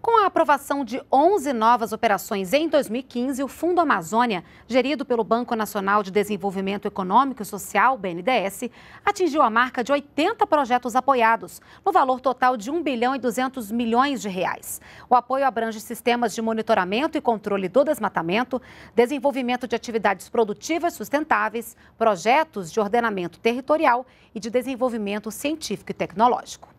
Com a aprovação de 11 novas operações em 2015, o Fundo Amazônia, gerido pelo Banco Nacional de Desenvolvimento Econômico e Social, BNDES, atingiu a marca de 80 projetos apoiados, no valor total de 1 bilhão e 200 milhões de reais. O apoio abrange sistemas de monitoramento e controle do desmatamento, desenvolvimento de atividades produtivas sustentáveis, projetos de ordenamento territorial e de desenvolvimento científico e tecnológico.